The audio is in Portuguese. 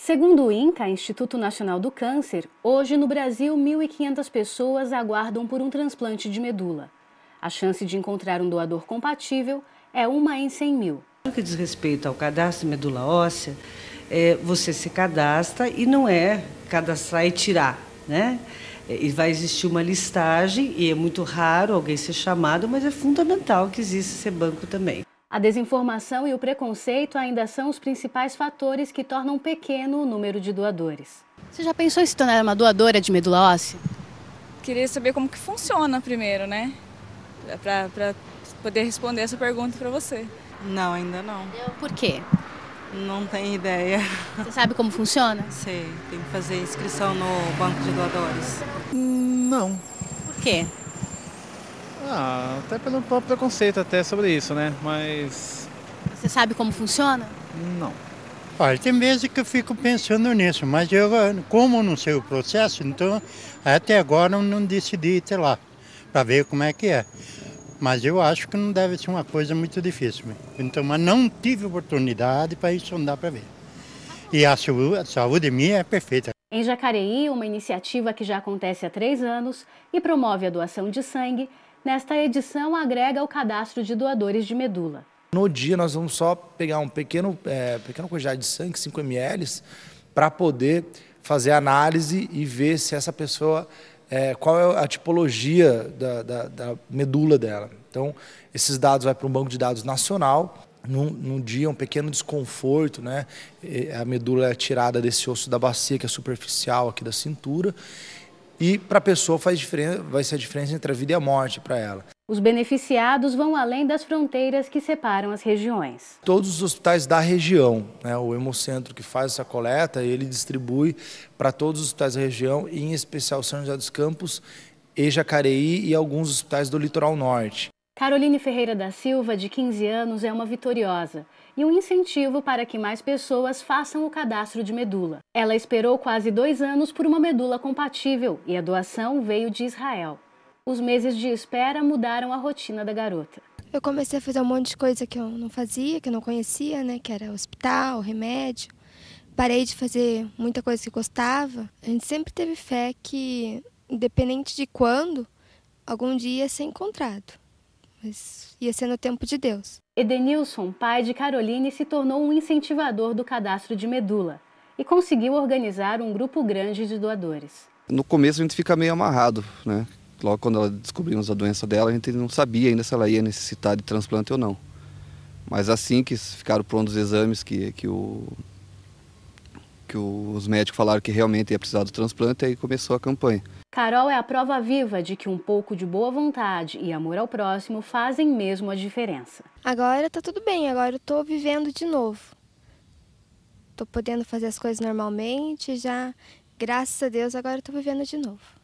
Segundo o INCA, Instituto Nacional do Câncer, hoje no Brasil 1.500 pessoas aguardam por um transplante de medula. A chance de encontrar um doador compatível é uma em 100 mil. No que diz respeito ao cadastro de medula óssea, é, você se cadastra e não é cadastrar e tirar, né? É, e vai existir uma listagem e é muito raro alguém ser chamado, mas é fundamental que exista esse banco também. A desinformação e o preconceito ainda são os principais fatores que tornam pequeno o número de doadores. Você já pensou em se tornar uma doadora de medula óssea? Queria saber como que funciona primeiro, né? Para poder responder essa pergunta para você. Não, ainda não. Por quê? Não tenho ideia. Você sabe como funciona? Sei, tem que fazer inscrição no banco de doadores. Não. Por quê? Ah, até pelo próprio preconceito até sobre isso, né? Mas. Você sabe como funciona? Não. Olha, tem vezes que eu fico pensando nisso, mas eu, ah, como não sei o processo, então até agora eu não decidi ir lá, para ver como é que é. Mas eu acho que não deve ser uma coisa muito difícil. Né? Então, mas não tive oportunidade para isso, não dá para ver. E a saúde, a saúde minha é perfeita. Em Jacareí, uma iniciativa que já acontece há três anos e promove a doação de sangue, nesta edição agrega o cadastro de doadores de medula. No dia nós vamos só pegar um pequeno, é, pequena quantidade de sangue, 5 ml, para poder fazer análise e ver se essa pessoa é, qual é a tipologia da, da, da, medula dela. Então, esses dados vai para um banco de dados nacional. Num, num, dia, um pequeno desconforto, né? A medula é tirada desse osso da bacia, que é superficial aqui da cintura, e para a pessoa faz diferença, vai ser a diferença entre a vida e a morte para ela. Os beneficiados vão além das fronteiras que separam as regiões. Todos os hospitais da região, né, o Hemocentro que faz essa coleta, ele distribui para todos os hospitais da região, em especial São José dos Campos e Jacareí e alguns hospitais do litoral norte. Caroline Ferreira da Silva, de 15 anos, é uma vitoriosa e um incentivo para que mais pessoas façam o cadastro de medula. Ela esperou quase dois anos por uma medula compatível e a doação veio de Israel. Os meses de espera mudaram a rotina da garota. Eu comecei a fazer um monte de coisa que eu não fazia, que eu não conhecia, né? Que era hospital, remédio. Parei de fazer muita coisa que gostava. A gente sempre teve fé que, independente de quando, algum dia ia ser encontrado mas ia ser no tempo de Deus. Edenilson, pai de Caroline, se tornou um incentivador do cadastro de medula e conseguiu organizar um grupo grande de doadores. No começo a gente fica meio amarrado, né? Logo quando ela descobrimos a doença dela, a gente não sabia ainda se ela ia necessitar de transplante ou não. Mas assim que ficaram prontos os exames que, que, o, que os médicos falaram que realmente ia precisar do transplante, aí começou a campanha. Carol é a prova viva de que um pouco de boa vontade e amor ao próximo fazem mesmo a diferença. Agora tá tudo bem, agora eu tô vivendo de novo. Tô podendo fazer as coisas normalmente, já, graças a Deus, agora eu tô vivendo de novo.